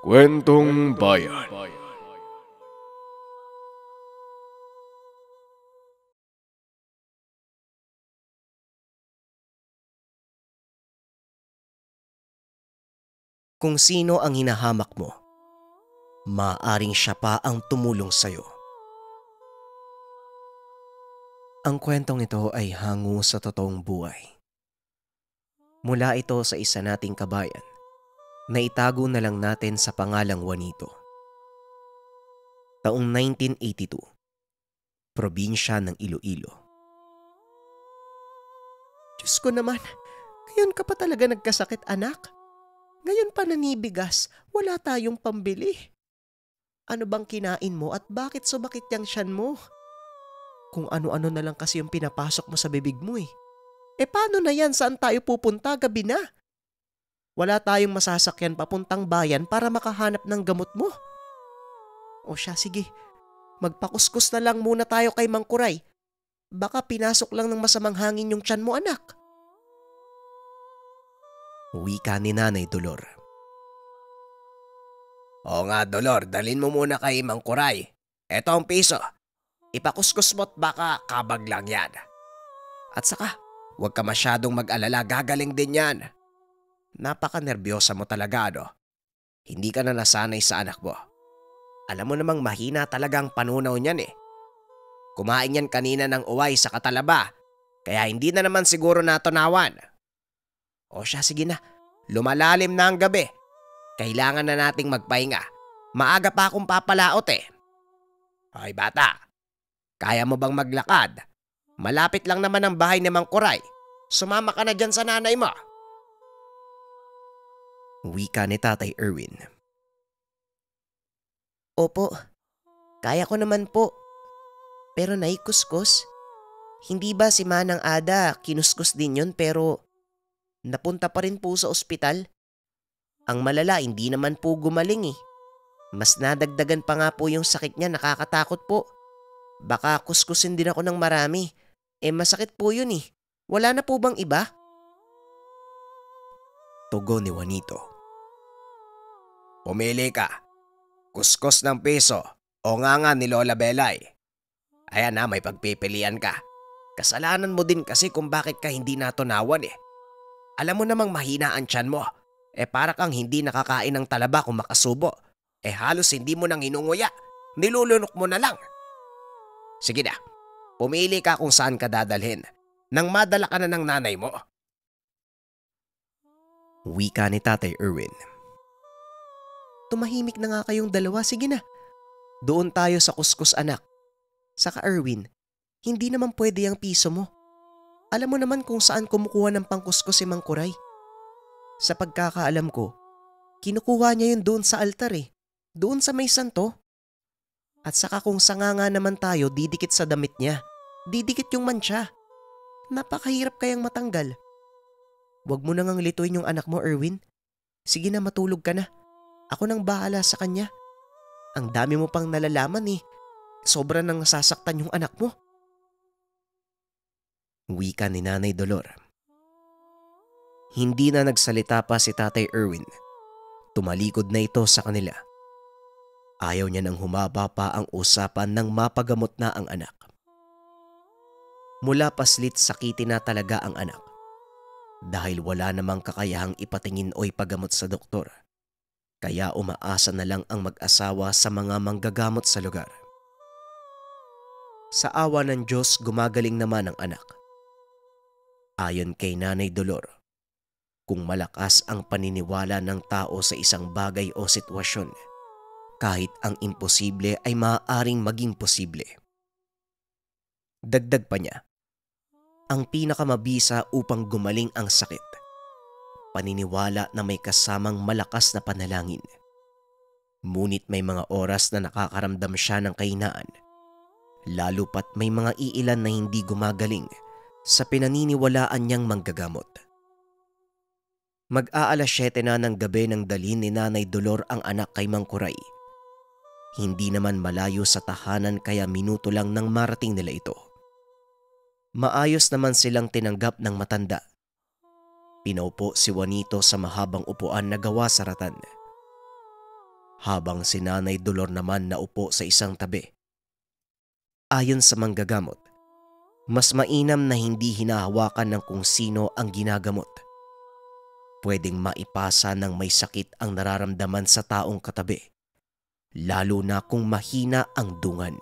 Kwentong Bayan Kung sino ang hinahamak mo, maaring siya pa ang tumulong sa'yo. Ang kwentong ito ay hango sa totoong buhay. Mula ito sa isa nating kabayan – na itago na lang natin sa pangalang Juanito. Taong 1982, probinsya ng Iloilo. Diyos ko naman, ngayon ka pa talaga nagkasakit anak? Ngayon pa nanibigas, wala tayong pambili. Ano bang kinain mo at bakit sumakit yung siyan mo? Kung ano-ano na lang kasi yung pinapasok mo sa bibig mo eh. E paano na yan? Saan tayo pupunta? Gabi na. Wala tayong masasakyan papuntang bayan para makahanap ng gamot mo. O siya, sige. Magpakuskus na lang muna tayo kay Mangkuray. Baka pinasok lang ng masamang hangin yung tiyan mo, anak. Uwi ka ni Nanay Dolor. Oo nga, Dolor. Dalin mo muna kay Mangkuray. Ito ang piso. Ipakuskus mo't baka kabag lang yan. At saka, huwag ka masyadong mag-alala. Gagaling din yan. Napaka-nervyosa mo talaga, no? Hindi ka na nasanay sa anak mo. Alam mo namang mahina talaga ang panunaw niyan eh. Kumain yan kanina ng uway sa katalaba, kaya hindi na naman siguro natunawan. O siya, sige na. Lumalalim na ang gabi. Kailangan na nating magpahinga. Maaga pa akong papalaot eh. Hoy bata, kaya mo bang maglakad? Malapit lang naman ang bahay ni Mang Kuray. Sumama ka na dyan sa nanay mo. Wika ni Tatay Erwin. Opo, kaya ko naman po. Pero naikuskus. Hindi ba si Manang Ada kinuskus din yon pero napunta pa rin po sa ospital? Ang malala hindi naman po gumaling eh. Mas nadagdagan pa nga po yung sakit niya nakakatakot po. Baka kuskusin din ako ng marami. Eh masakit po yun eh. Wala na po bang iba? Tugo ni Juanito. Pumili ka. Kuskus ng piso o nga nga ni Lola Belay. Ayan na may pagpipilian ka. Kasalanan mo din kasi kung bakit ka hindi natunawan eh. Alam mo namang mahina ang tiyan mo. Eh para kang hindi nakakain ng talaba kung makasubo. Eh halos hindi mo nang inunguya. Nilulunok mo na lang. Sige na, pumili ka kung saan ka dadalhin. Nang madala ka na ng nanay mo. Wika ni Tatay Erwin. Tumahimik na nga kayong dalawa, sige na. Doon tayo sa kuskus anak. Saka Erwin, hindi naman pwede ang piso mo. Alam mo naman kung saan kumukuha ng pangkuskus si Mang Kuray. Sa pagkakaalam ko, kinukuha niya yun doon sa altar eh. Doon sa may santo. At saka kung sanganga naman tayo, didikit sa damit niya. Didikit yung mantsa. Napakahirap kayang matanggal. Huwag mo nang lituin yung anak mo, Erwin. Sige na matulog ka na. Ako nang bahala sa kanya. Ang dami mo pang nalalaman eh. Sobra nang sasaktan yung anak mo. Wika ni Nanay Dolor. Hindi na nagsalita pa si Tatay Erwin. Tumalikod na ito sa kanila. Ayaw niya nang humaba pa ang usapan nang mapagamot na ang anak. Mula paslit sakitin na talaga ang anak dahil wala namang kakayahang ipatingin o ipagamot sa doktor. Kaya umaasa na lang ang mag-asawa sa mga manggagamot sa lugar. Sa awa ng Diyos, gumagaling naman ang anak. Ayon kay Nanay Dolor, kung malakas ang paniniwala ng tao sa isang bagay o sitwasyon, kahit ang imposible ay maaaring maging posible. Dagdag pa niya, ang pinakamabisa upang gumaling ang sakit paniniwala na may kasamang malakas na panalangin. Ngunit may mga oras na nakakaramdam siya ng kahinaan. Lalo pat may mga iilan na hindi gumagaling sa pinaniniwalaan niyang manggagamot. Mag-aalas 7 na ng gabi nang dalhin ni Nanay Dolor ang anak kay Mangkuray. Hindi naman malayo sa tahanan kaya minuto lang nang marating nila ito. Maayos naman silang tinanggap ng matanda Pinaupo si Juanito sa mahabang upuan na gawa sa ratan. Habang si Nanay Dolor naman naupo sa isang tabi. Ayon sa manggagamot, mas mainam na hindi hinahawakan ng kung sino ang ginagamot. Pwedeng maipasa ng may sakit ang nararamdaman sa taong katabi, lalo na kung mahina ang dungan.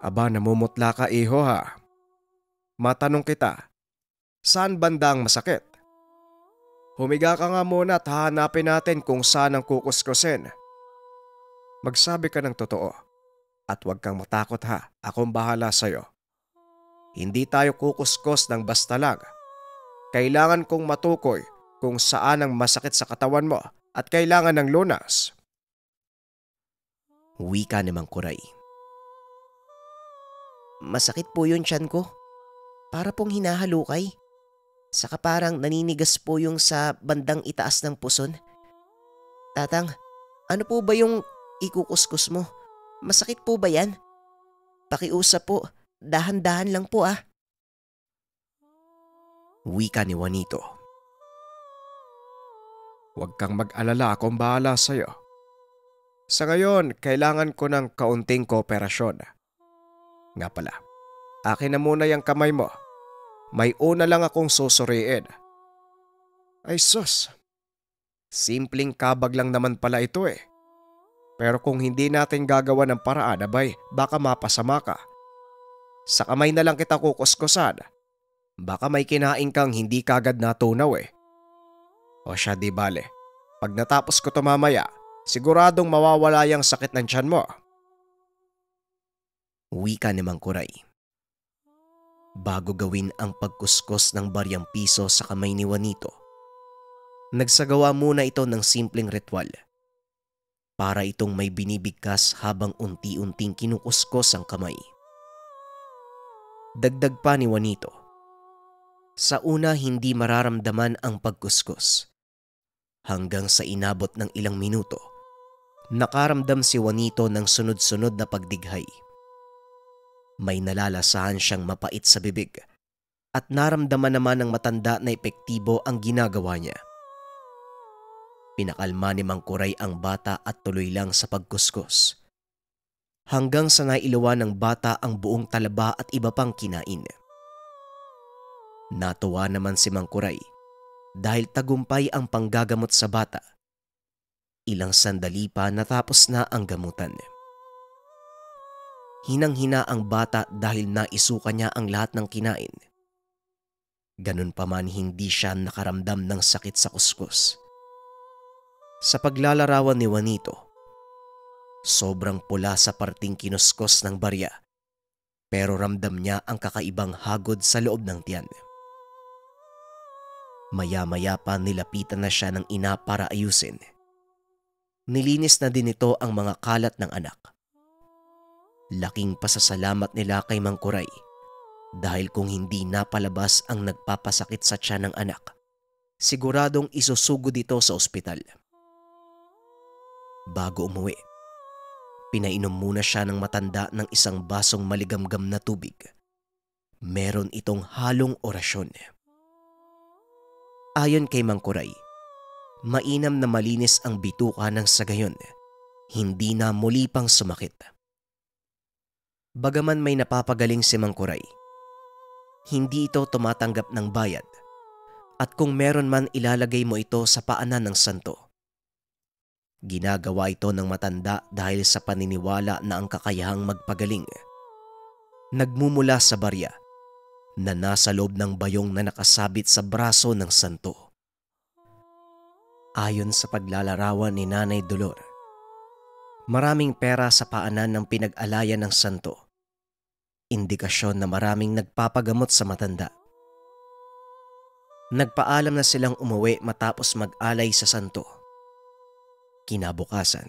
Aba, namumutla ka iho ha. Matanong kita, Saan bandang masakit? Humiga ka nga muna at hahanapin natin kung saan ang kukuskusin. Magsabi ka ng totoo at huwag kang matakot ha, akong bahala sa'yo. Hindi tayo kukuskos ng basta lang. Kailangan kong matukoy kung saan ang masakit sa katawan mo at kailangan ng lunas. Wika ni Mang Kuray. Masakit po yun tiyan ko. Para pong hinahalukay. Saka parang naninigas po yung sa bandang itaas ng puson. Tatang, ano po ba yung ikukuskus mo? Masakit po ba yan? Pakiusap po, dahan-dahan lang po ah. Wika ni Juanito. Huwag kang mag-alala akong bahala sa'yo. Sa ngayon, kailangan ko ng kaunting kooperasyon. Nga pala, akin na muna yung kamay mo may una lang akong susuriin. Ay sus, simpleng kabag lang naman pala ito eh. Pero kung hindi natin gagawa ng paraan abay baka mapasama ka. Sa kamay na lang kita kukuskusan. Baka may kinain kang hindi kagad natunaw eh. O siya di bale, pag natapos ko to mamaya, siguradong mawawala yung sakit ng tiyan mo. Wika ni Mangkuray bago gawin ang pagkuskos ng baryang piso sa kamay ni Juanito. Nagsagawa muna ito ng simpleng ritual para itong may binibigkas habang unti-unting kinukuskos ang kamay. Dagdag pa ni Juanito. Sa una hindi mararamdaman ang pagkuskos. Hanggang sa inabot ng ilang minuto, nakaramdam si Juanito ng sunod-sunod na pagdighay may nalalasahan siyang mapait sa bibig at naramdaman naman ng matanda na epektibo ang ginagawa niya. Pinakalma ni Mang Kuray ang bata at tuloy lang sa pagkuskus. Hanggang sa nailuwa ng bata ang buong talaba at iba pang kinain. Natuwa naman si Mang Kuray dahil tagumpay ang panggagamot sa bata. Ilang sandali pa natapos na ang gamutan. Hinang-hina ang bata dahil naisuka niya ang lahat ng kinain. Ganun pa man hindi siya nakaramdam ng sakit sa kuskus. Sa paglalarawan ni Juanito, sobrang pula sa parting kinuskos ng barya pero ramdam niya ang kakaibang hagod sa loob ng tiyan. Maya-maya pa nilapitan na siya ng ina para ayusin. Nilinis na din ito ang mga kalat ng anak Laking pasasalamat nila kay Mang Kuray dahil kung hindi napalabas ang nagpapasakit sa tiyan ng anak, siguradong isusugo dito sa ospital. Bago umuwi, pinainom muna siya ng matanda ng isang basong maligamgam na tubig. Meron itong halong orasyon. Ayon kay Mangkuray, mainam na malinis ang bituka ng sagayon, hindi na muli pang sumakit. Bagaman may napapagaling si Mangkuray, hindi ito tumatanggap ng bayad at kung meron man ilalagay mo ito sa paanan ng santo. Ginagawa ito ng matanda dahil sa paniniwala na ang kakayahang magpagaling. Nagmumula sa barya na nasa loob ng bayong na nakasabit sa braso ng santo. Ayon sa paglalarawan ni Nanay Dolor, maraming pera sa paanan ng pinag-alaya ng santo indikasyon na maraming nagpapagamot sa matanda. Nagpaalam na silang umuwi matapos mag-alay sa santo. Kinabukasan,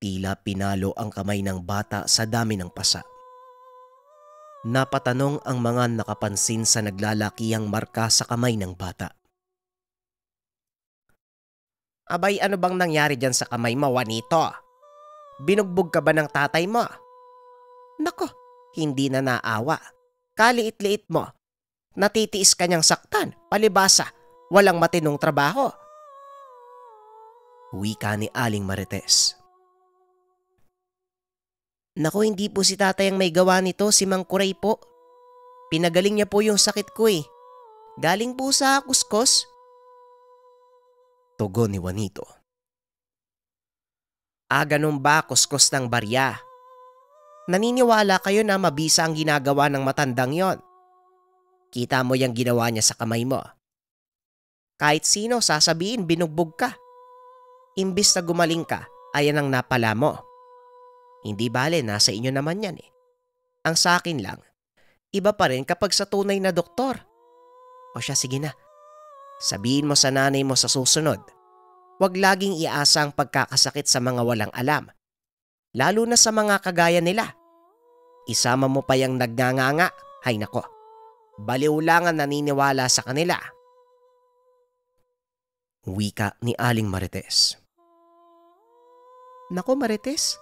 tila pinalo ang kamay ng bata sa dami ng pasa. Napatanong ang mga nakapansin sa naglalakihang marka sa kamay ng bata. Abay, ano bang nangyari dyan sa kamay mo, Juanito? Binugbog ka ba ng tatay mo? Nako, hindi na naawa. Kaliit-liit mo. Natitiis ka saktan, palibasa, walang matinong trabaho. Wika ni Aling Marites. Nako hindi po si tatay ang may gawa nito, si Mang Kuray po. Pinagaling niya po yung sakit ko eh. Galing po sa kuskos. Tugon ni Juanito. Ah, ganun ba kuskos ng barya? naniniwala kayo na mabisa ang ginagawa ng matandang yon. Kita mo yung ginawa niya sa kamay mo. Kahit sino sasabihin binugbog ka. Imbis na gumaling ka, ayan ang napala mo. Hindi bale, nasa inyo naman yan eh. Ang sa akin lang, iba pa rin kapag sa tunay na doktor. O siya, sige na. Sabihin mo sa nanay mo sa susunod. Huwag laging iasa ang pagkakasakit sa mga walang alam. Lalo na sa mga kagaya nila. Isama mo pa yung nagnanganga. hay nako, baliw lang ang naniniwala sa kanila. Wika ni Aling Marites. Nako Marites,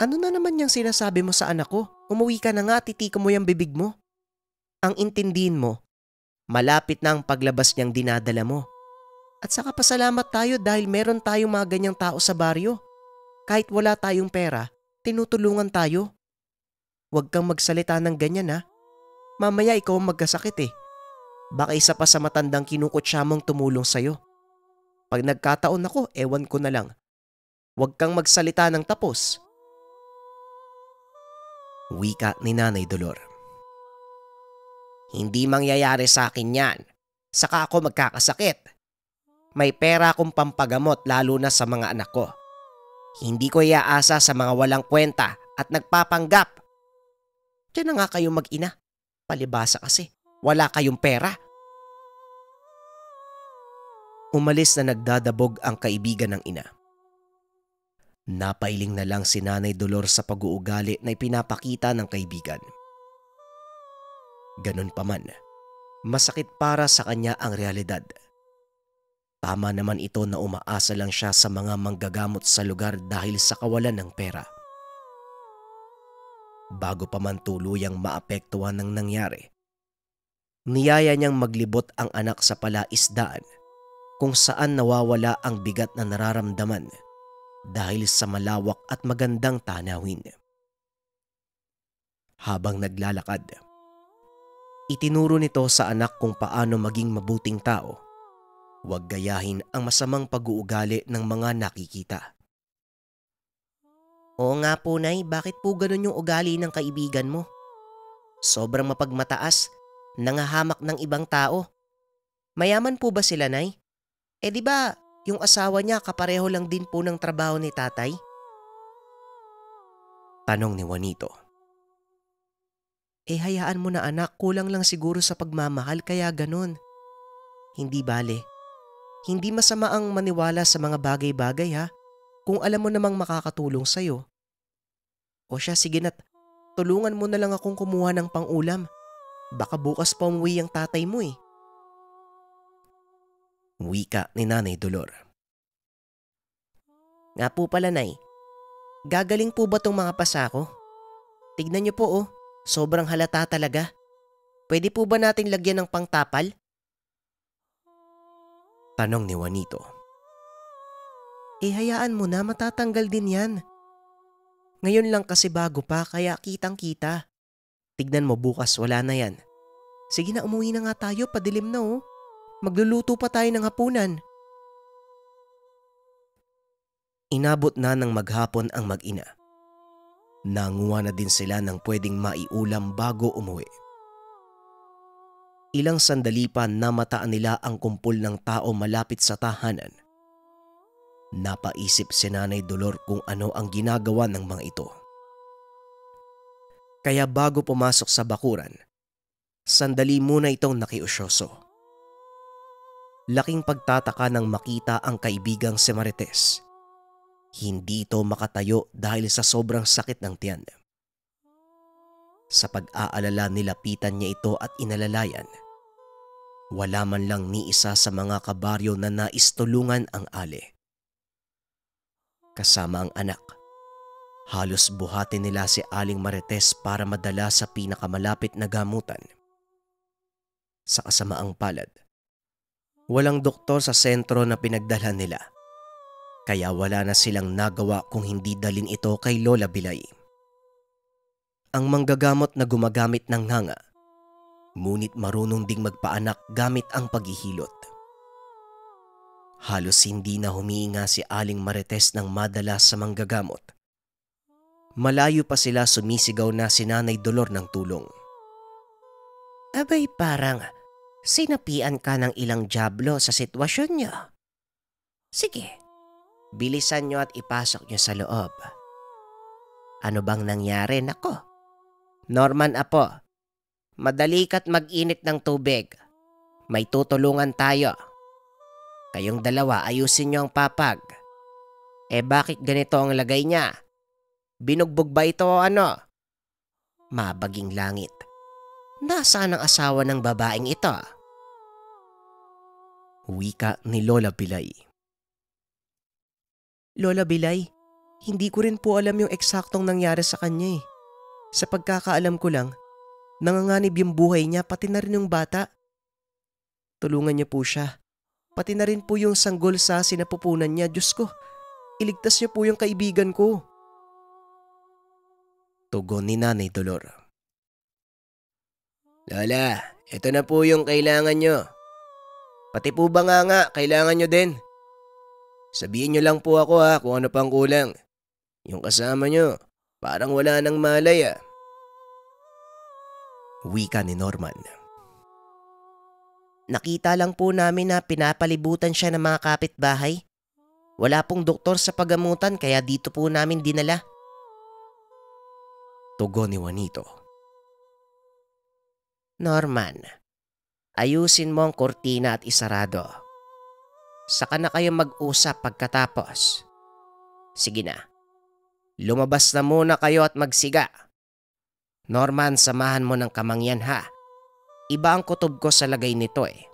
ano na naman yung sinasabi mo sa anak ko? Umuwi ka na nga, titiko mo yung bibig mo. Ang intindihin mo, malapit na ang paglabas niyang dinadala mo. At saka pasalamat tayo dahil meron tayong mga ganyang tao sa baryo. Kahit wala tayong pera, tinutulungan tayo. Huwag kang magsalita ng ganyan ha. Mamaya ikaw ang magkasakit eh. Baka isa pa sa matandang kinukutsamong tumulong sa'yo. Pag nagkataon ako, ewan ko na lang. Huwag kang magsalita ng tapos. Wika ni Nanay Dolor. Hindi mangyayari sa akin yan. Saka ako magkakasakit. May pera akong pampagamot lalo na sa mga anak ko. Hindi ko iaasa sa mga walang kwenta at nagpapanggap Diyan na nga kayo mag-ina. Palibasa kasi. Wala kayong pera. Umalis na nagdadabog ang kaibigan ng ina. Napailing na lang si Nanay Dolor sa pag-uugali na ipinapakita ng kaibigan. Ganun pa man, masakit para sa kanya ang realidad. Tama naman ito na umaasa lang siya sa mga manggagamot sa lugar dahil sa kawalan ng pera bago pa man tuluyang maapektuhan ng nangyari. Niyaya niyang maglibot ang anak sa palaisdaan kung saan nawawala ang bigat na nararamdaman dahil sa malawak at magandang tanawin. Habang naglalakad, itinuro nito sa anak kung paano maging mabuting tao. Huwag gayahin ang masamang pag-uugali ng mga nakikita. Oo nga po nay, bakit po ganun yung ugali ng kaibigan mo? Sobrang mapagmataas, nangahamak ng ibang tao. Mayaman po ba sila nay? Eh di ba, yung asawa niya kapareho lang din po ng trabaho ni tatay? Tanong ni Juanito. Eh hayaan mo na anak, kulang lang siguro sa pagmamahal kaya ganun. Hindi bale, hindi masama ang maniwala sa mga bagay-bagay ha kung alam mo namang makakatulong sa'yo. O siya, sige na't tulungan mo na lang akong kumuha ng pangulam. Baka bukas pa umuwi ang tatay mo eh. Wika ni Nanay Dolor. Nga po pala, Nay. Gagaling po ba tong mga pasa ko? Tignan niyo po oh, sobrang halata talaga. Pwede po ba natin lagyan ng pangtapal? Tanong ni Juanito ihayaan mo na matatanggal din yan. Ngayon lang kasi bago pa kaya kitang kita. Tignan mo bukas wala na yan. Sige na umuwi na nga tayo, padilim na oh. Magluluto pa tayo ng hapunan. Inabot na ng maghapon ang mag-ina. Nanguha na din sila ng pwedeng maiulam bago umuwi. Ilang sandali pa namataan nila ang kumpol ng tao malapit sa tahanan. Napaisip si Nanay Dolor kung ano ang ginagawa ng mga ito. Kaya bago pumasok sa bakuran, sandali muna itong nakiusyoso. Laking pagtataka nang makita ang kaibigang si Marites. Hindi ito makatayo dahil sa sobrang sakit ng tiyan. Sa pag-aalala nilapitan niya ito at inalalayan. Wala man lang ni isa sa mga kabaryo na naistulungan ang ale kasama ang anak. Halos buhatin nila si Aling Marites para madala sa pinakamalapit na gamutan. Sa kasamaang palad, walang doktor sa sentro na pinagdalhan nila. Kaya wala na silang nagawa kung hindi dalin ito kay Lola Bilay. Ang manggagamot na gumagamit ng nganga, ngunit marunong ding magpaanak gamit ang paghihilot. Halos hindi na humiinga si Aling Marites ng madalas sa manggagamot. Malayo pa sila sumisigaw na si Nanay Dolor ng tulong. Abay parang sinapian ka ng ilang jablo sa sitwasyon niyo. Sige, bilisan niyo at ipasok niyo sa loob. Ano bang nangyari nako? Norman Apo, madali ka't mag-init ng tubig. May tutulungan tayo. Kayong dalawa ayusin niyo ang papag. Eh bakit ganito ang lagay niya? Binugbog ba ito o ano? Mabaging langit. Nasaan ang asawa ng babaeng ito? Wika ni Lola Bilay. Lola Bilay, hindi ko rin po alam yung eksaktong nangyari sa kanya eh. Sa pagkakaalam ko lang, nanganganib yung buhay niya pati na rin yung bata. Tulungan niyo po siya. Pati na rin po yung sanggol sa sinapupunan niya. Diyos ko, iligtas niyo po yung kaibigan ko. Tugon ni Nanay Dolor. Lola, ito na po yung kailangan nyo. Pati po ba nga nga, kailangan nyo din. Sabihin nyo lang po ako ha kung ano pang kulang. Yung kasama nyo, parang wala nang malay ha. Wika ni Norman. Nakita lang po namin na pinapalibutan siya ng mga kapitbahay. Wala pong doktor sa pagamutan kaya dito po namin dinala. Tugo ni Juanito. Norman, ayusin mo ang kortina at isarado. Saka na kayo mag-usap pagkatapos. Sige na. Lumabas na muna kayo at magsiga. Norman, samahan mo ng kamangyan ha. Iba ang kutob ko sa lagay nito eh.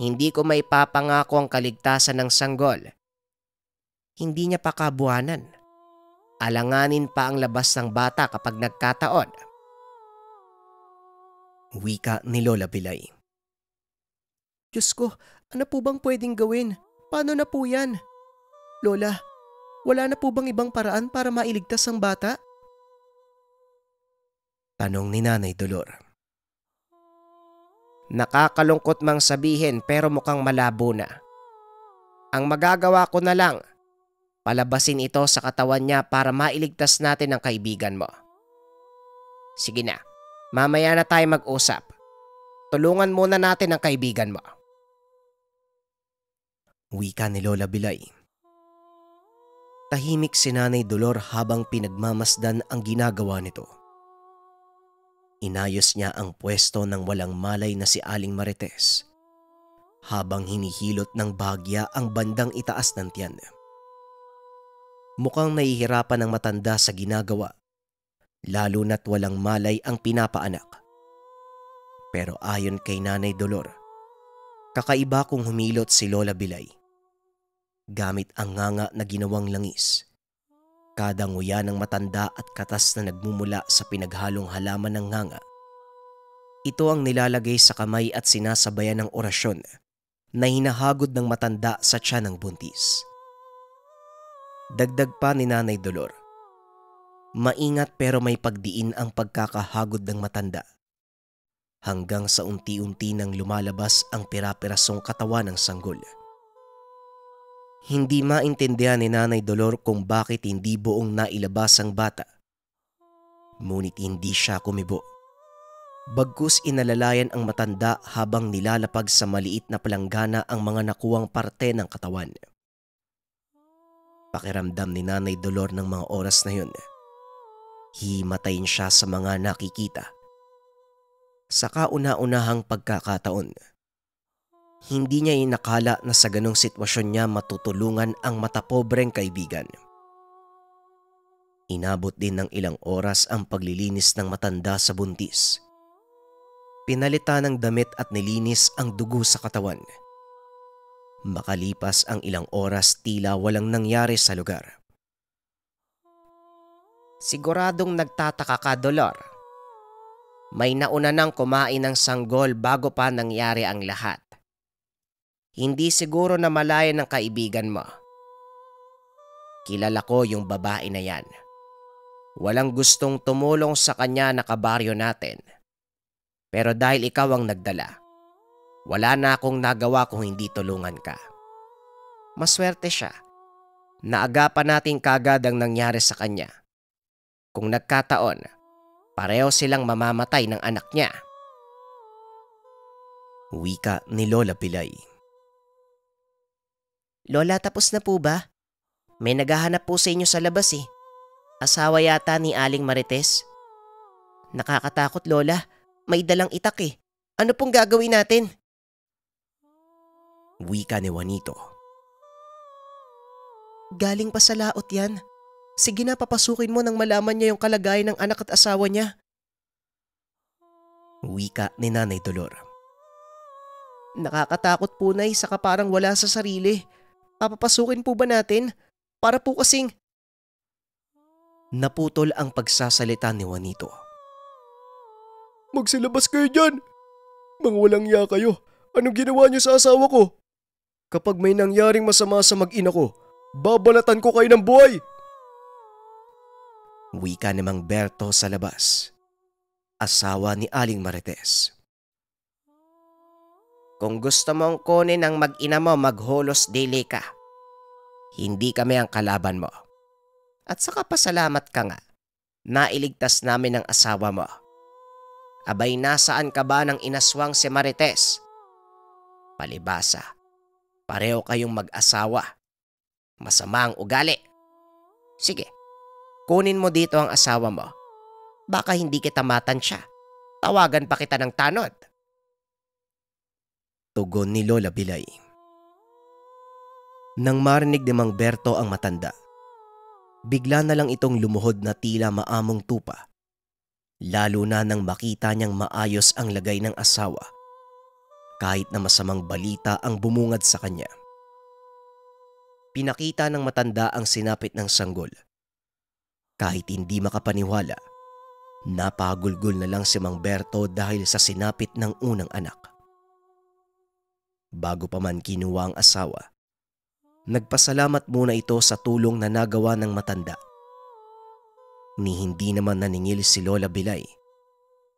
Hindi ko may papangako ang kaligtasan ng sanggol. Hindi niya pa pakabuhanan. Alanganin pa ang labas ng bata kapag nagkataon. Wika ni Lola Bilay. Diyos ko, ano po bang pwedeng gawin? Paano na po yan? Lola, wala na po bang ibang paraan para mailigtas ang bata? Tanong ni Nanay Dolor. Nakakalungkot mang sabihin pero mukhang malabo na. Ang magagawa ko na lang, palabasin ito sa katawan niya para mailigtas natin ang kaibigan mo. Sige na, mamaya na tayo mag-usap. Tulungan muna natin ang kaibigan mo. Wika ni Lola Bilay. Tahimik si Nanay Dolor habang pinagmamasdan ang ginagawa nito. Inayos niya ang pwesto ng walang malay na si Aling Marites habang hinihilot ng bagya ang bandang itaas ng tiyan. Mukhang nahihirapan ang matanda sa ginagawa, lalo na't walang malay ang pinapaanak. Pero ayon kay Nanay Dolor, kakaiba kung humilot si Lola Bilay gamit ang nganga na ginawang langis Kada nguya ng matanda at katas na nagmumula sa pinaghalong halaman ng nganga. Ito ang nilalagay sa kamay at sinasabayan ng orasyon na hinahagod ng matanda sa tiyan ng buntis. Dagdag pa ni Nanay Dolor. Maingat pero may pagdiin ang pagkakahagod ng matanda. Hanggang sa unti-unti nang lumalabas ang pirapirasong katawan ng sanggol. Hindi maintindihan ni Nanay Dolor kung bakit hindi buong nailabas ang bata. Ngunit hindi siya kumibo. Bagkus inalalayan ang matanda habang nilalapag sa maliit na palanggana ang mga nakuwang parte ng katawan. Pakiramdam ni Nanay Dolor ng mga oras na yun. Himatayin siya sa mga nakikita. Sa kauna-unahang pagkakataon, hindi niya inakala na sa ganong sitwasyon niya matutulungan ang matapobreng kaibigan. Inabot din ng ilang oras ang paglilinis ng matanda sa buntis. Pinalitan ng damit at nilinis ang dugo sa katawan. Makalipas ang ilang oras tila walang nangyari sa lugar. Siguradong nagtataka ka, Dolor. May nauna nang kumain ng sanggol bago pa nangyari ang lahat hindi siguro na malaya ng kaibigan mo. Kilala ko yung babae na yan. Walang gustong tumulong sa kanya na kabaryo natin. Pero dahil ikaw ang nagdala, wala na akong nagawa kung hindi tulungan ka. Maswerte siya. Naagapan natin kagad ang nangyari sa kanya. Kung nagkataon, pareho silang mamamatay ng anak niya. Wika ni Lola Pilay. Lola, tapos na po ba? May naghahanap po sa inyo sa labas eh. Asawa yata ni Aling Marites. Nakakatakot, Lola. May dalang itak eh. Ano pong gagawin natin? Wika ni Juanito. Galing pa sa laot yan. Sige na, papasukin mo nang malaman niya yung kalagayan ng anak at asawa niya. Wika ni Nanay Dolor. Nakakatakot po, Nay, saka parang wala sa sarili. Papapasukin po ba natin? Para po kasing... Naputol ang pagsasalita ni Juanito. Magsilabas kayo dyan! Mga walang ya kayo, anong ginawa niyo sa asawa ko? Kapag may nangyaring masama sa mag-ina ko, babalatan ko kayo ng buhay! Wika ni Mang Berto sa labas. Asawa ni Aling Marites. Kung gusto mong kunin ang mag-ina mo, magholos dili ka. Hindi kami ang kalaban mo. At saka pasalamat ka nga. Nailigtas namin ang asawa mo. Abay nasaan ka ba ng inaswang si Marites? Palibasa, pareho kayong mag-asawa. Masama ang ugali. Sige, kunin mo dito ang asawa mo. Baka hindi kita matansya. Tawagan pa kita ng tanod. Tugon ni Lola Bilay. Nang marinig ni Mang Berto ang matanda, bigla na lang itong lumuhod na tila maamong tupa. Lalo na nang makita niyang maayos ang lagay ng asawa kahit na masamang balita ang bumungad sa kanya. Pinakita ng matanda ang sinapit ng sanggol. Kahit hindi makapaniwala, napagulgol na lang si Mang Berto dahil sa sinapit ng unang anak bago pa man kinuha ang asawa. Nagpasalamat muna ito sa tulong na nagawa ng matanda. Ni hindi naman naningil si Lola Bilay.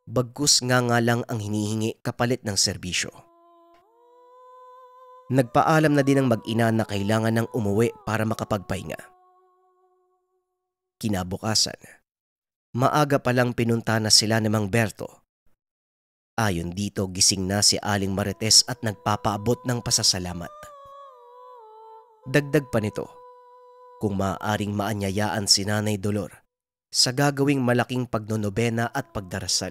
Bagkus nga nga lang ang hinihingi kapalit ng serbisyo. Nagpaalam na din ang mag-ina na kailangan ng umuwi para makapagpahinga. Kinabukasan, maaga palang pinunta na sila ni Mang Berto Ayon dito, gising na si Aling Marites at nagpapaabot ng pasasalamat. Dagdag pa nito, kung maaaring maanyayaan si Nanay Dolor sa gagawing malaking pagnonobena at pagdarasal.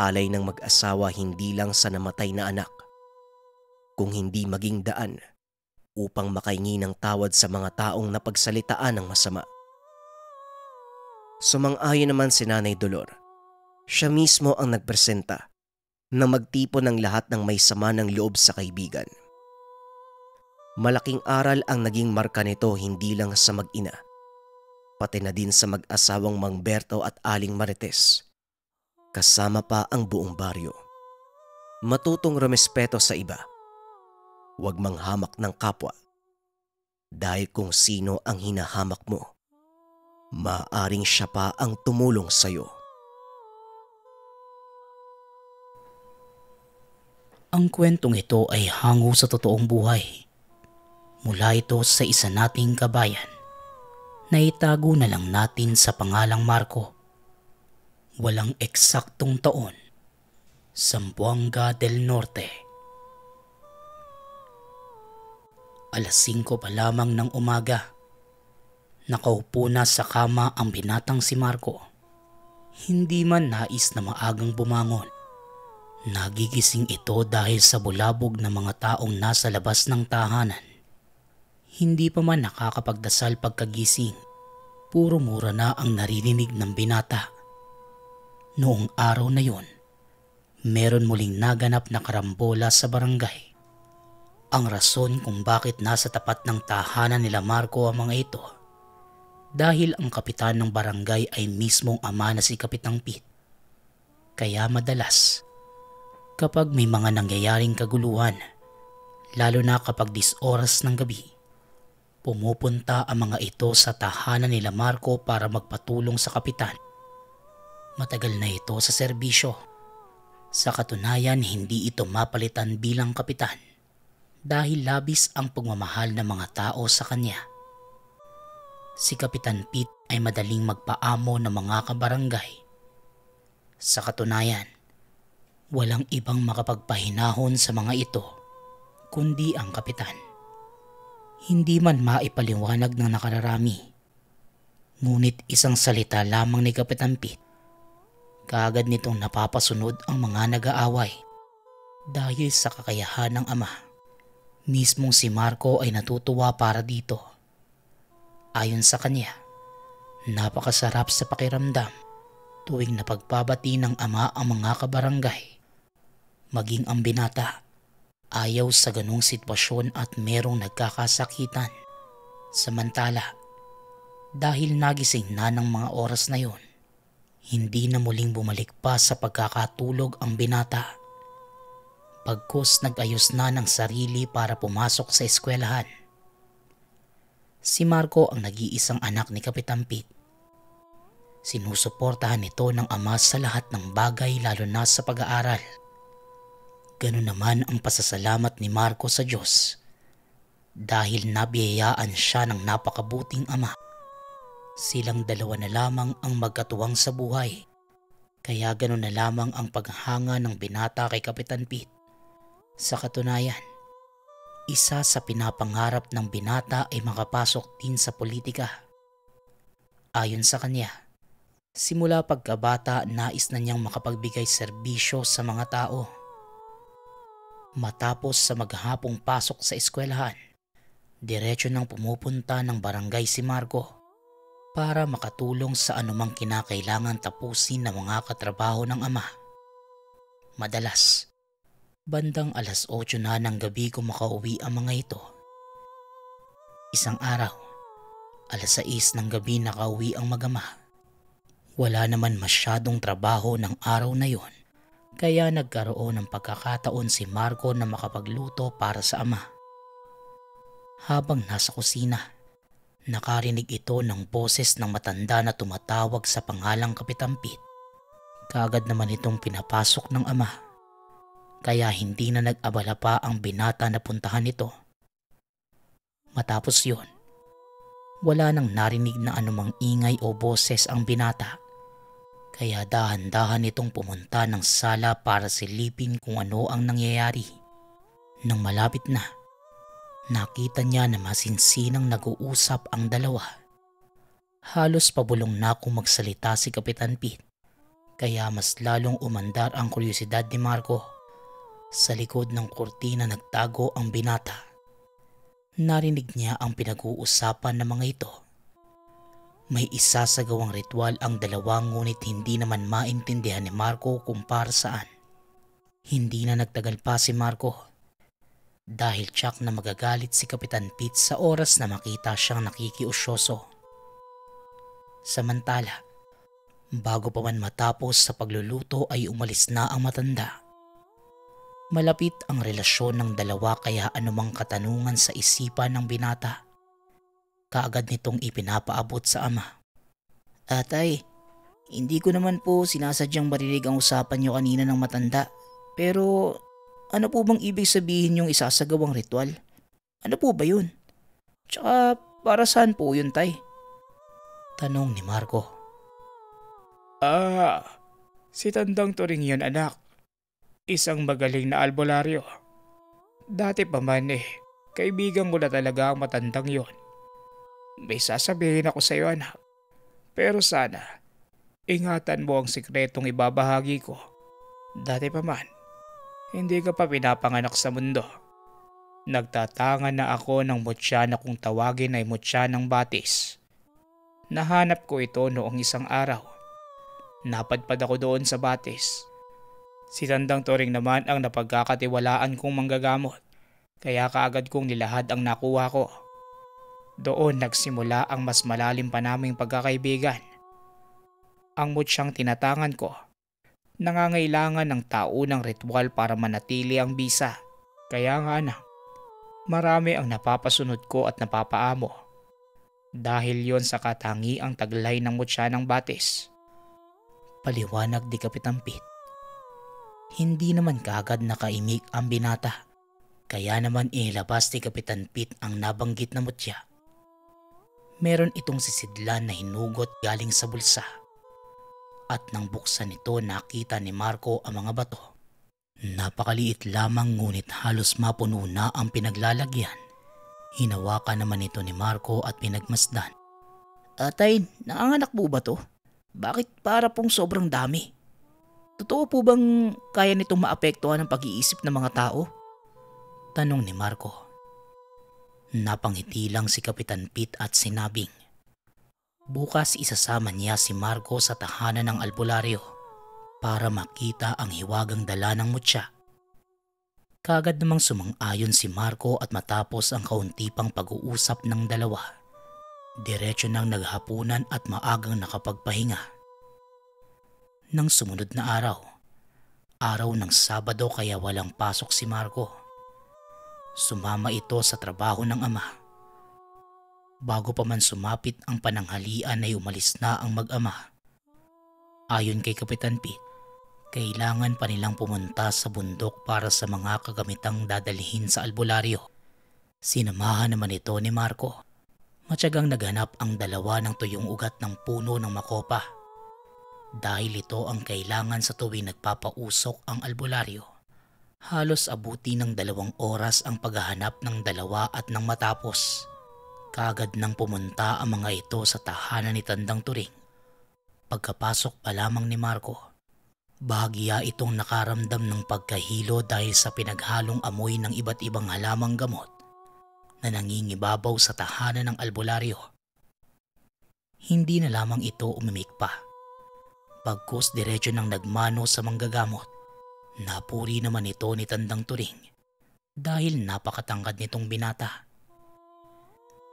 Alay ng mag-asawa hindi lang sa namatay na anak, kung hindi maging daan upang makaingi ng tawad sa mga taong napagsalitaan ng masama. Sumang-ayon naman si Nanay Dolor siya mismo ang nagpresenta na magtipon ng lahat ng may sama ng loob sa kaibigan. Malaking aral ang naging marka nito hindi lang sa mag-ina, pati na din sa mag-asawang Mang Berto at Aling Marites, kasama pa ang buong baryo. Matutong rumespeto sa iba, huwag manghamak ng kapwa, dahil kung sino ang hinahamak mo, maaring siya pa ang tumulong sa iyo. Ang kwentong ito ay hango sa totoong buhay. Mula ito sa isa nating kabayan na itago na lang natin sa pangalang Marco. Walang eksaktong taon. Sambuanga del Norte. Alas 5 pa lamang ng umaga. Nakaupo na sa kama ang binatang si Marco. Hindi man nais na maagang bumangon Nagigising ito dahil sa bulabog ng mga taong nasa labas ng tahanan. Hindi pa man nakakapagdasal pagkagising, puro mura na ang naririnig ng binata. Noong araw na yon, meron muling naganap na karambola sa barangay. Ang rason kung bakit nasa tapat ng tahanan nila Marco ang mga ito dahil ang kapitan ng barangay ay mismong ama na si Kapitang Pete. Kaya madalas kapag may mga nangyayaring kaguluhan, lalo na kapag disoras ng gabi. Pumupunta ang mga ito sa tahanan nila Marco para magpatulong sa kapitan. Matagal na ito sa serbisyo. Sa katunayan, hindi ito mapalitan bilang kapitan dahil labis ang pagmamahal ng mga tao sa kanya. Si Kapitan Pete ay madaling magpaamo ng mga kabarangay. Sa katunayan, Walang ibang makapagpahinahon sa mga ito kundi ang kapitan. Hindi man maipaliwanag ng nakararami. Ngunit isang salita lamang ni Kapitan Pete. Kaagad nitong napapasunod ang mga nag-aaway dahil sa kakayahan ng ama. Mismong si Marco ay natutuwa para dito. Ayon sa kanya, napakasarap sa pakiramdam tuwing napagpabati ng ama ang mga kabarangay maging ang binata. Ayaw sa ganong sitwasyon at merong nagkakasakitan. Samantala, dahil nagising na ng mga oras na yon, hindi na muling bumalik pa sa pagkakatulog ang binata. Pagkos nag-ayos na ng sarili para pumasok sa eskwelahan. Si Marco ang nag-iisang anak ni Kapitan Pete. Sinusuportahan ito ng ama sa lahat ng bagay lalo na sa pag-aaral. Ganun naman ang pasasalamat ni Marco sa Diyos dahil nabiyayaan siya ng napakabuting ama. Silang dalawa na lamang ang magkatuwang sa buhay. Kaya ganun na lamang ang paghanga ng binata kay Kapitan Pete. Sa katunayan, isa sa pinapangarap ng binata ay makapasok din sa politika. Ayon sa kanya, Simula pagkabata, nais na niyang makapagbigay serbisyo sa mga tao. Matapos sa maghapong pasok sa eskwelahan, diretso nang pumupunta ng barangay si Marco para makatulong sa anumang kinakailangan tapusin ng mga katrabaho ng ama. Madalas, bandang alas 8 na ng gabi ko makauwi ang mga ito. Isang araw, alas 6 ng gabi nakauwi ang magama. Wala naman masyadong trabaho ng araw na yon. Kaya nagkaroon ng pagkakataon si Marco na makapagluto para sa ama. Habang nasa kusina, nakarinig ito ng boses ng matanda na tumatawag sa pangalang Kapitan Pete. Kaagad naman itong pinapasok ng ama. Kaya hindi na nag-abala pa ang binata na puntahan nito. Matapos yon, wala nang narinig na anumang ingay o boses ang binata. Kaya dahan-dahan itong pumunta ng sala para silipin kung ano ang nangyayari. Nang malapit na, nakita niya na masinsinang nag-uusap ang dalawa. Halos pabulong na kung magsalita si Kapitan Pete. Kaya mas lalong umandar ang kuryosidad ni Marco. Sa likod ng kurtina nagtago ang binata. Narinig niya ang pinag-uusapan ng mga ito may isasagawang ritual ang dalawang ngunit hindi naman maintindihan ni Marco kung para saan. Hindi na nagtagal pa si Marco dahil tsak na magagalit si Kapitan Pete sa oras na makita siyang nakikiusyoso. Samantala, bago pa man matapos sa pagluluto ay umalis na ang matanda. Malapit ang relasyon ng dalawa kaya anumang katanungan sa isipan ng binata Kaagad nitong ipinapaabot sa ama. Atay, hindi ko naman po sinasadyang marinig ang usapan niyo kanina ng matanda. Pero ano po bang ibig sabihin yung isasagawang ritual? Ano po ba yun? Tsaka para saan po yun tay? Tanong ni Marco. Ah, si tandang turing yun anak. Isang magaling na albularyo. Dati pa man eh, kaibigan ko na talaga ang matandang yon. May sasabihin ako sa iyo anak. Pero sana, ingatan mo ang sikretong ibabahagi ko. Dati pa man, hindi ka pa pinapanganak sa mundo. Nagtatangan na ako ng mutya na kung tawagin ay mutya ng batis. Nahanap ko ito noong isang araw. Napadpad ako doon sa batis. Si Tandang Toring naman ang napagkakatiwalaan kong manggagamot. Kaya kaagad kong nilahad ang nakuha ko. Doon nagsimula ang mas malalim pa naming pagkakaibigan. Ang mutsyang tinatangan ko. Nangangailangan ng tao taunang ritual para manatili ang bisa. Kaya nga na, marami ang napapasunod ko at napapaamo. Dahil yon sa katangiang taglay ng mutya ng batis. Paliwanag di Kapitan Pete. Hindi naman kagad nakaimik ang binata. Kaya naman inilabas ni Kapitan Pete ang nabanggit na mutya meron itong sisidlan na hinugot galing sa bulsa. At nang buksan nito nakita ni Marco ang mga bato. Napakaliit lamang ngunit halos mapuno na ang pinaglalagyan. Hinawakan naman ito ni Marco at pinagmasdan. Atay, naanganak po ba to? Bakit para pong sobrang dami? Totoo po bang kaya nitong maapektuhan ang pag-iisip ng mga tao? Tanong ni Marco. Napangiti lang si Kapitan Pete at sinabing, Bukas isasama niya si Marco sa tahanan ng albularyo para makita ang hiwagang dala ng mutya. Kagad namang sumang-ayon si Marco at matapos ang kaunti pang pag-uusap ng dalawa. Diretso nang naghapunan at maagang nakapagpahinga. Nang sumunod na araw, araw ng Sabado kaya walang pasok si Marco sumama ito sa trabaho ng ama. Bago pa man sumapit ang pananghalian ay umalis na ang mag-ama. Ayon kay Kapitan Pete, kailangan pa nilang pumunta sa bundok para sa mga kagamitang dadalhin sa albularyo. Sinamahan naman ito ni Marco. Matyagang naghanap ang dalawa ng tuyong ugat ng puno ng makopa. Dahil ito ang kailangan sa tuwing nagpapausok ang albularyo. Halos abuti ng dalawang oras ang paghahanap ng dalawa at nang matapos, kagad nang pumunta ang mga ito sa tahanan ni Tandang Turing. Pagkapasok pa lamang ni Marco, bahagya itong nakaramdam ng pagkahilo dahil sa pinaghalong amoy ng iba't ibang halamang gamot na nangingibabaw sa tahanan ng albularyo. Hindi na lamang ito umimik pa. Pagkos diretso ng nagmano sa manggagamot Napuri naman ito ni Tandang Turing dahil napakatangkad nitong binata.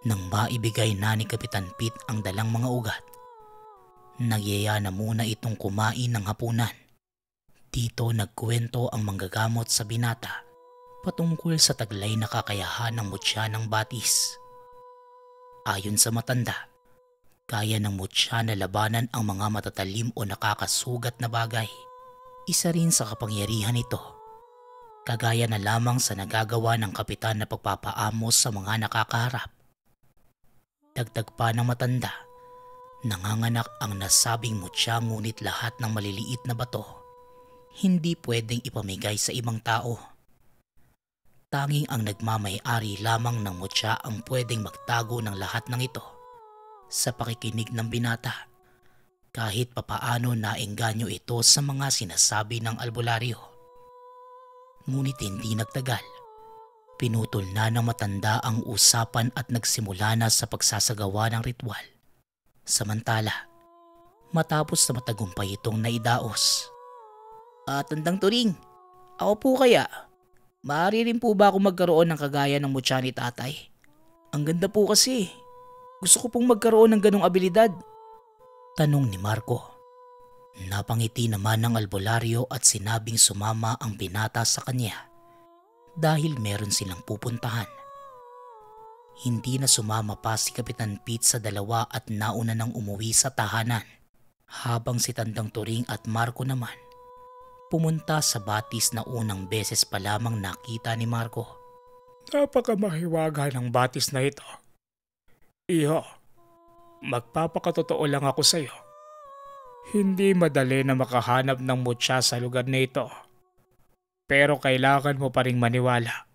Nang maibigay na ni Kapitan Pete ang dalang mga ugat, nagyaya na muna itong kumain ng hapunan. Dito nagkwento ang manggagamot sa binata patungkol sa taglay na kakayahan ng mutya ng batis. Ayon sa matanda, kaya ng mutya na labanan ang mga matatalim o nakakasugat na bagay isa rin sa kapangyarihan ito. Kagaya na lamang sa nagagawa ng kapitan na pagpapaamos sa mga nakakaharap. Dagdag pa ng matanda, nanganganak ang nasabing mutya ngunit lahat ng maliliit na bato hindi pwedeng ipamigay sa ibang tao. Tanging ang nagmamayari lamang ng mutya ang pwedeng magtago ng lahat ng ito sa pakikinig ng binata kahit papaano nainganyo ito sa mga sinasabi ng albularyo. Ngunit hindi nagtagal. Pinutol na ng matanda ang usapan at nagsimula na sa pagsasagawa ng ritual. Samantala, matapos na matagumpay itong naidaos. Ah, tandang turing, ako po kaya, maaari rin po ba ako magkaroon ng kagaya ng mutya ni tatay? Ang ganda po kasi. Gusto ko pong magkaroon ng ganong abilidad Tanong ni Marco. Napangiti naman ang albularyo at sinabing sumama ang binata sa kanya dahil meron silang pupuntahan. Hindi na sumama pa si Kapitan Pete sa dalawa at nauna nang umuwi sa tahanan habang si Tandang Turing at Marco naman pumunta sa batis na unang beses pa lamang nakita ni Marco. Napakamahiwaga ng batis na ito. Iho, magpapakatotoo lang ako sa iyo. Hindi madali na makahanap ng mutya sa lugar na ito. Pero kailangan mo pa rin maniwala.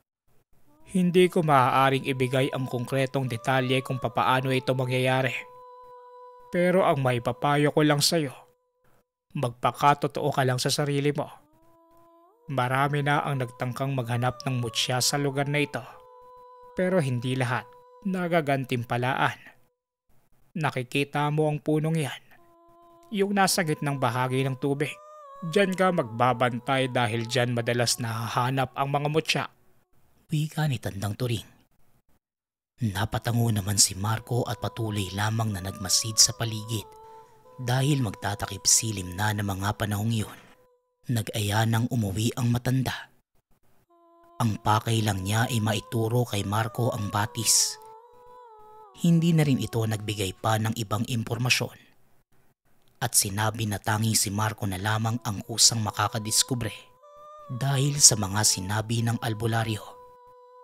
Hindi ko maaaring ibigay ang konkretong detalye kung papaano ito mangyayari. Pero ang maipapayo ko lang sa iyo, magpakatotoo ka lang sa sarili mo. Marami na ang nagtangkang maghanap ng mutsya sa lugar na ito. Pero hindi lahat nagagantimpalaan. Nakikita mo ang punong yan. Yung nasa gitnang bahagi ng tubig. Diyan ka magbabantay dahil diyan madalas nahahanap ang mga mutya. Wika ni Tandang Turing. Napatango naman si Marco at patuloy lamang na nagmasid sa paligid dahil magtatakip silim na ng mga panahong iyon. Nag-aya nang umuwi ang matanda. Ang pakay lang niya ay maituro kay Marco ang batis hindi na rin ito nagbigay pa ng ibang impormasyon. At sinabi na tangi si Marco na lamang ang usang makakadiskubre. Dahil sa mga sinabi ng albularyo,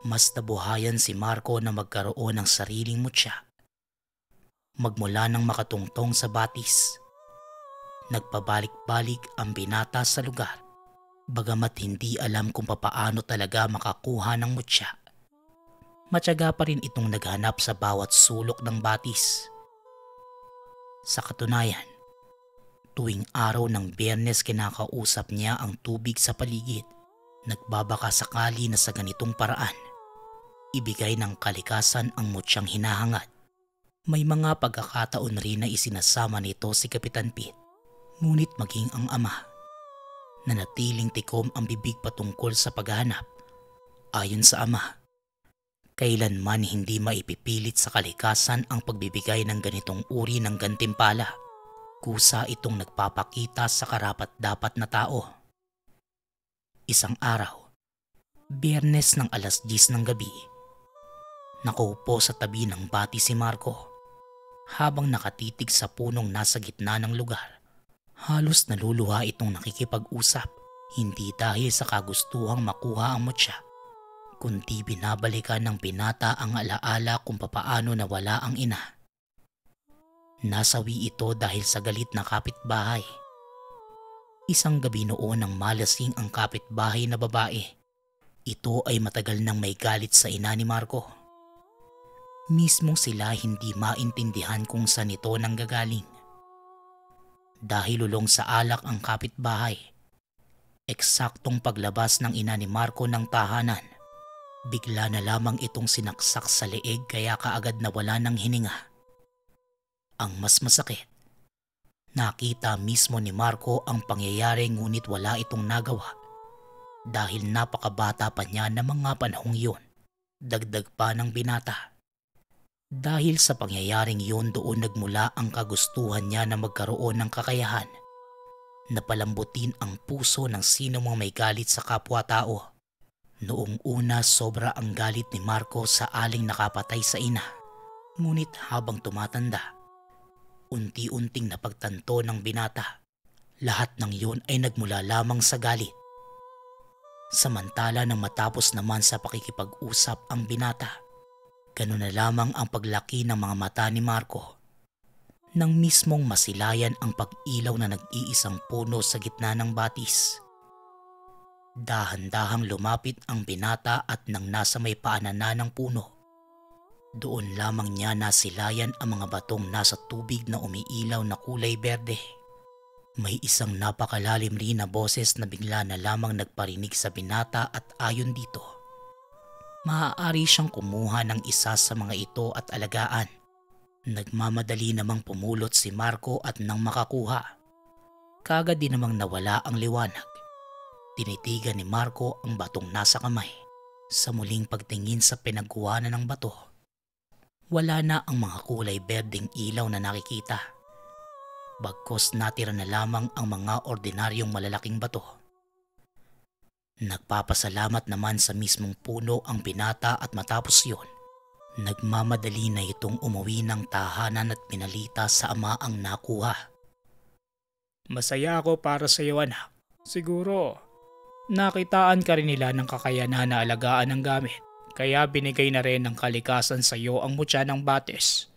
mas nabuhayan si Marco na magkaroon ng sariling mutya. Magmula ng makatungtong sa batis, nagpabalik-balik ang binata sa lugar, bagamat hindi alam kung papaano talaga makakuha ng mutya matyaga pa rin itong naghanap sa bawat sulok ng batis. Sa katunayan, tuwing araw ng biyernes kinakausap niya ang tubig sa paligid, nagbabaka sakali na sa ganitong paraan. Ibigay ng kalikasan ang mutyang hinahangad. May mga pagkakataon rin na isinasama nito si Kapitan Pete, ngunit maging ang ama. Nanatiling tikom ang bibig patungkol sa paghahanap. Ayon sa ama, kailanman hindi maipipilit sa kalikasan ang pagbibigay ng ganitong uri ng gantimpala. Kusa itong nagpapakita sa karapat dapat na tao. Isang araw, biyernes ng alas 10 ng gabi, nakaupo sa tabi ng bati si Marco habang nakatitig sa punong nasa gitna ng lugar. Halos naluluha itong nakikipag-usap, hindi dahil sa kagustuhang makuha ang mutya, kundi binabalikan ng binata ang alaala kung papaano nawala ang ina. Nasawi ito dahil sa galit na kapitbahay. Isang gabi noon ang malasing ang kapitbahay na babae. Ito ay matagal nang may galit sa ina ni Marco. Mismo sila hindi maintindihan kung saan ito nanggagaling. Dahil ulong sa alak ang kapitbahay, eksaktong paglabas ng ina ni Marco ng tahanan Bigla na lamang itong sinaksak sa leeg kaya kaagad nawala ng hininga. Ang mas masakit, nakita mismo ni Marco ang pangyayari ngunit wala itong nagawa dahil napakabata pa niya na mga panahong yun. Dagdag pa ng binata. Dahil sa pangyayaring yun doon nagmula ang kagustuhan niya na magkaroon ng kakayahan. Napalambutin ang puso ng sino mang may galit sa kapwa-tao Noong una sobra ang galit ni Marco sa aling nakapatay sa ina. Ngunit habang tumatanda, unti-unting napagtanto ng binata. Lahat ng yun ay nagmula lamang sa galit. Samantala nang matapos naman sa pakikipag-usap ang binata, ganun na lamang ang paglaki ng mga mata ni Marco. Nang mismong masilayan ang pag-ilaw na nag-iisang puno sa gitna ng batis. Dahan-dahang lumapit ang binata at nang nasa may paanana ng puno. Doon lamang niya nasilayan ang mga batong nasa tubig na umiilaw na kulay berde. May isang napakalalim rin na boses na bigla na lamang nagparinig sa binata at ayon dito. Maaari siyang kumuha ng isa sa mga ito at alagaan. Nagmamadali namang pumulot si Marco at nang makakuha. Kagad din namang nawala ang liwanag. Tinitigan ni Marco ang batong nasa kamay. Sa muling pagtingin sa pinagkuhanan ng bato, wala na ang mga kulay berdeng ilaw na nakikita. Bagkos natira na lamang ang mga ordinaryong malalaking bato. Nagpapasalamat naman sa mismong puno ang pinata at matapos yon, nagmamadali na itong umuwi ng tahanan at pinalita sa ama ang nakuha. Masaya ako para sa iyo anak. Siguro, Nakitaan ka rin nila ng kakayanan na alagaan ang gamit, kaya binigay na rin ng kalikasan sa iyo ang mutya ng bates.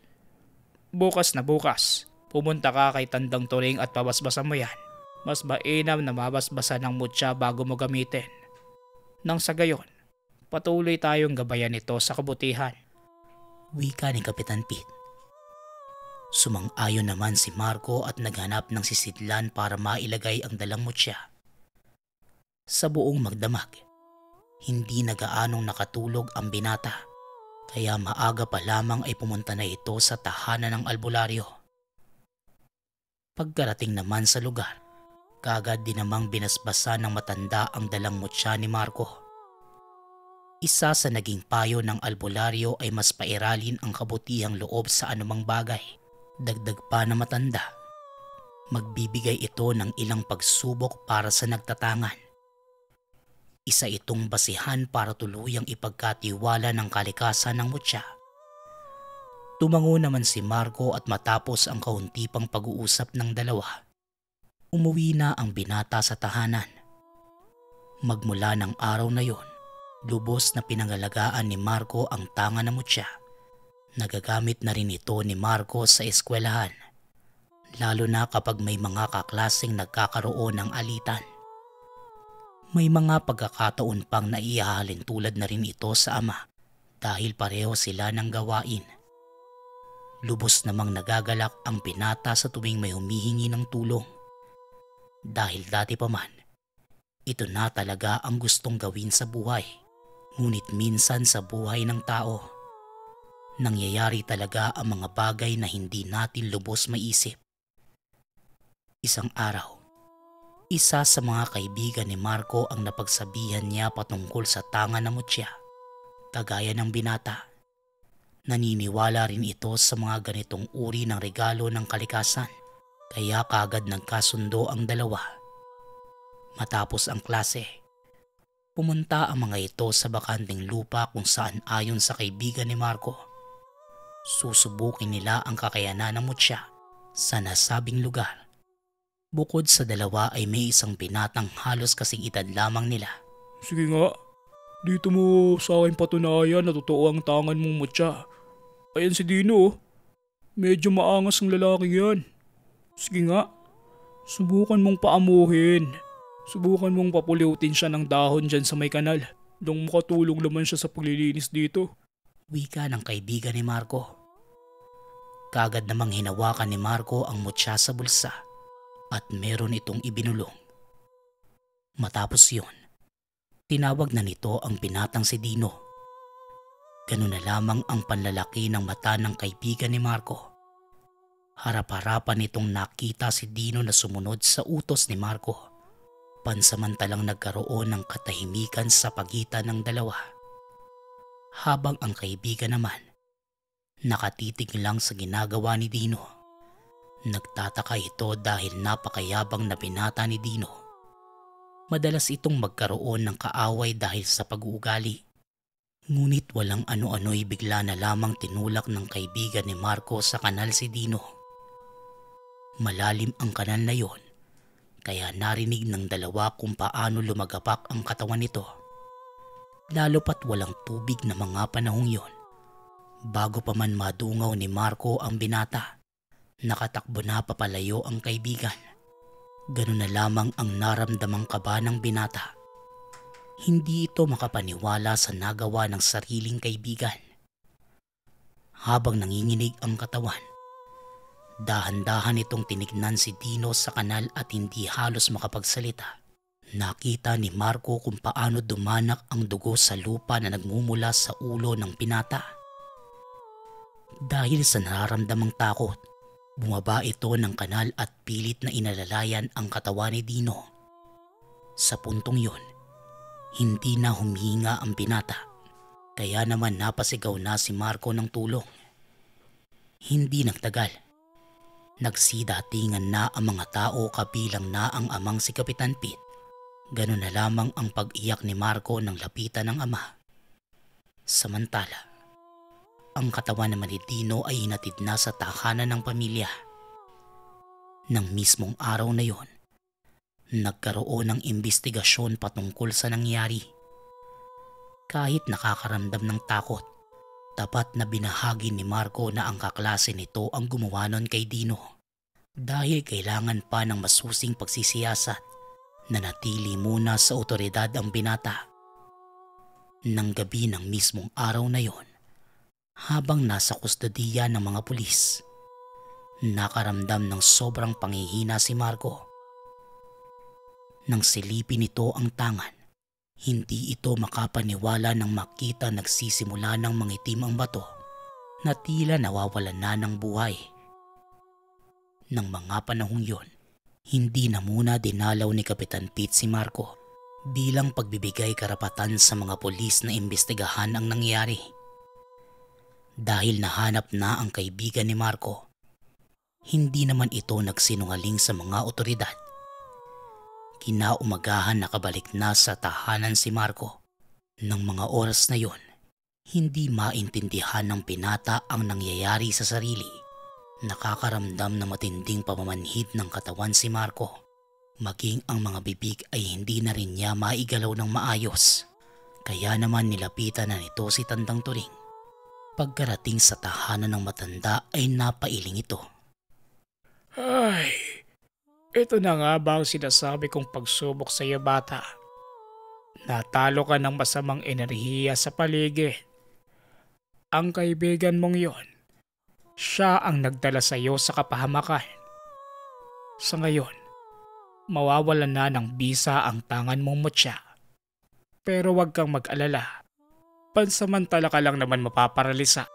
Bukas na bukas, pumunta ka kay Tandang Turing at pabasbasan mo yan. Mas mainam na mabasbasan ng mutya bago mo gamitin. Nang sa gayon, patuloy tayong gabayan ito sa kabutihan. Wika ni Kapitan Pete. Sumang-ayon naman si Marco at naghanap ng sisidlan para mailagay ang dalang mutya sa buong magdamag. Hindi nagaanong nakatulog ang binata kaya maaga pa lamang ay pumunta na ito sa tahanan ng albularyo. Pagkarating naman sa lugar, kagad din namang binasbasa ng matanda ang dalang mutya ni Marco. Isa sa naging payo ng albularyo ay mas pairalin ang kabutihang loob sa anumang bagay. Dagdag pa na matanda magbibigay ito ng ilang pagsubok para sa nagtatangan. Isa itong basihan para tuluyang ipagkatiwala ng kalikasan ng mutya. Tumango naman si Marco at matapos ang kauntipang pag-uusap ng dalawa, umuwi na ang binata sa tahanan. Magmula ng araw na yon, lubos na pinangalagaan ni Marco ang tanga ng mutya. Nagagamit na rin ito ni Marco sa eskwelahan, lalo na kapag may mga kaklasing nagkakaroon ng alitan. May mga pagkakataon pang naihalin tulad na rin ito sa ama dahil pareho sila ng gawain. Lubos namang nagagalak ang binata sa tuwing may humihingi ng tulong. Dahil dati pa man, ito na talaga ang gustong gawin sa buhay. Ngunit minsan sa buhay ng tao, nangyayari talaga ang mga bagay na hindi natin lubos maisip. Isang araw, isa sa mga kaibigan ni Marco ang napagsabihan niya patungkol sa tanga na mutya, kagaya ng binata. Naniniwala rin ito sa mga ganitong uri ng regalo ng kalikasan, kaya kagad nagkasundo ang dalawa. Matapos ang klase, pumunta ang mga ito sa bakanting lupa kung saan ayon sa kaibigan ni Marco. Susubukin nila ang kakayanan ng mutya sa nasabing lugar Bukod sa dalawa ay may isang binatang halos kasing edad lamang nila. Sige nga, dito mo sa akin patunayan na totoo ang tangan mong mutya. Ayan si Dino, oh. medyo maangas ang lalaki yan. Sige nga, subukan mong paamuhin. Subukan mong papulutin siya ng dahon dyan sa may kanal. Nang makatulong naman siya sa paglilinis dito. Wika ng kaibigan ni Marco. Kagad namang hinawakan ni Marco ang mutya sa bulsa at meron itong ibinulong. Matapos yon, tinawag na nito ang binatang si Dino. Ganun na lamang ang panlalaki ng mata ng kaibigan ni Marco. Harap-harapan itong nakita si Dino na sumunod sa utos ni Marco. Pansamantalang nagkaroon ng katahimikan sa pagitan ng dalawa. Habang ang kaibigan naman, nakatitig lang sa ginagawa ni Dino. Nagtataka ito dahil napakayabang na binata ni Dino. Madalas itong magkaroon ng kaaway dahil sa pag-uugali. Ngunit walang ano-ano'y bigla na lamang tinulak ng kaibigan ni Marco sa kanal si Dino. Malalim ang kanal na yon, kaya narinig ng dalawa kung paano lumagapak ang katawan nito. Lalo pat walang tubig na mga panahong yon, bago pa man madungaw ni Marco ang binata Nakatakbo na papalayo ang kaibigan. Ganun na lamang ang naramdamang kaba ng binata. Hindi ito makapaniwala sa nagawa ng sariling kaibigan. Habang nanginginig ang katawan, dahan-dahan itong tinignan si Dino sa kanal at hindi halos makapagsalita. Nakita ni Marco kung paano dumanak ang dugo sa lupa na nagmumula sa ulo ng pinata. Dahil sa nararamdamang takot, Bumaba ito ng kanal at pilit na inalalayan ang katawan ni Dino. Sa puntong yon, hindi na humihinga ang binata. Kaya naman napasigaw na si Marco ng tulong. Hindi nagtagal. Nagsidatingan na ang mga tao kabilang na ang amang si Kapitan Pete. Ganun na lamang ang pag-iyak ni Marco nang lapitan ng ama. Samantala, ang katawan naman ni Dino ay hinatid na sa tahanan ng pamilya. Nang mismong araw na yon, nagkaroon ng imbestigasyon patungkol sa nangyari. Kahit nakakaramdam ng takot, tapat na binahagi ni Marco na ang kaklase nito ang gumawa nun kay Dino. Dahil kailangan pa ng masusing pagsisiyasat, na natili muna sa otoridad ang binata. Nang gabi ng mismong araw na yon, habang nasa kustodiya ng mga pulis. Nakaramdam ng sobrang panghihina si Marco. Nang silipin nito ang tangan, hindi ito makapaniwala nang makita nagsisimula ng mangitim ang bato na tila nawawalan na ng buhay. Nang mga panahong yon, hindi na muna dinalaw ni Kapitan Pete si Marco bilang pagbibigay karapatan sa mga pulis na imbestigahan ang nangyari dahil nahanap na ang kaibigan ni Marco. Hindi naman ito nagsinungaling sa mga otoridad. Kinaumagahan nakabalik na sa tahanan si Marco. Nang mga oras na yon, hindi maintindihan ng pinata ang nangyayari sa sarili. Nakakaramdam na matinding pamamanhid ng katawan si Marco. Maging ang mga bibig ay hindi na rin niya maigalaw ng maayos. Kaya naman nilapitan na nito si Tandang Turing. Pagkarating sa tahanan ng matanda ay napailing ito. Ay, ito na nga ba ang sinasabi kong pagsubok sa iyo bata? Natalo ka ng masamang enerhiya sa paligid. Ang kaibigan mong yon, siya ang nagdala sa iyo sa kapahamakan. Sa ngayon, mawawalan na ng bisa ang tangan mong mutya. Pero huwag kang mag-alala pansamantala ka lang naman mapaparalisa.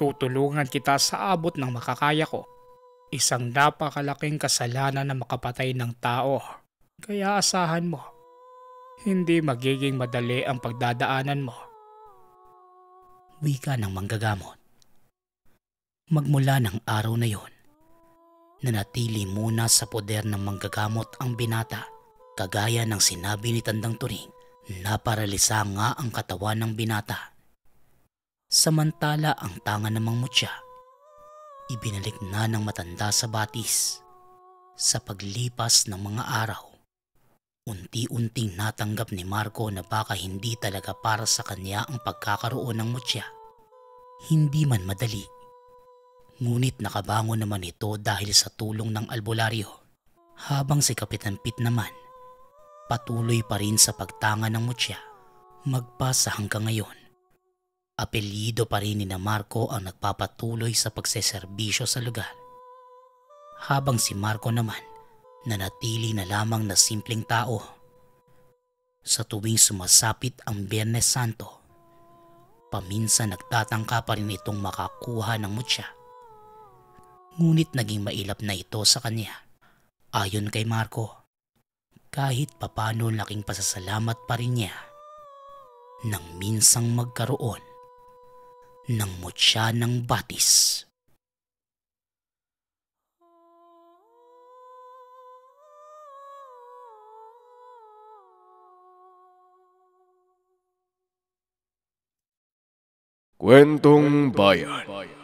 Tutulungan kita sa abot ng makakaya ko. Isang napakalaking kasalanan na makapatay ng tao. Kaya asahan mo, hindi magiging madali ang pagdadaanan mo. Wika ng manggagamot. Magmula ng araw na yon, nanatili muna sa poder ng manggagamot ang binata kagaya ng sinabi ni Tandang Turing Naparalisa nga ang katawan ng binata. Samantala ang tanga namang mutya, ibinalik na ng matanda sa batis. Sa paglipas ng mga araw, unti-unting natanggap ni Marco na baka hindi talaga para sa kanya ang pagkakaroon ng mutya. Hindi man madali. Ngunit nakabango naman ito dahil sa tulong ng albularyo. Habang si Kapitan Pit naman patuloy pa rin sa pagtanga ng mutya. Magpasa hanggang ngayon. Apelyido pa rin ni na Marco ang nagpapatuloy sa pagseserbisyo sa lugar. Habang si Marco naman nanatili na lamang na simpleng tao. Sa tuwing sumasapit ang Biyernes Santo, paminsan nagtatangka pa rin itong makakuha ng mutya. Ngunit naging mailap na ito sa kanya. Ayon kay Marco, kahit papano laking pasasalamat pa rin niya nang minsang magkaroon ng mutya ng batis. Kwentong Bayan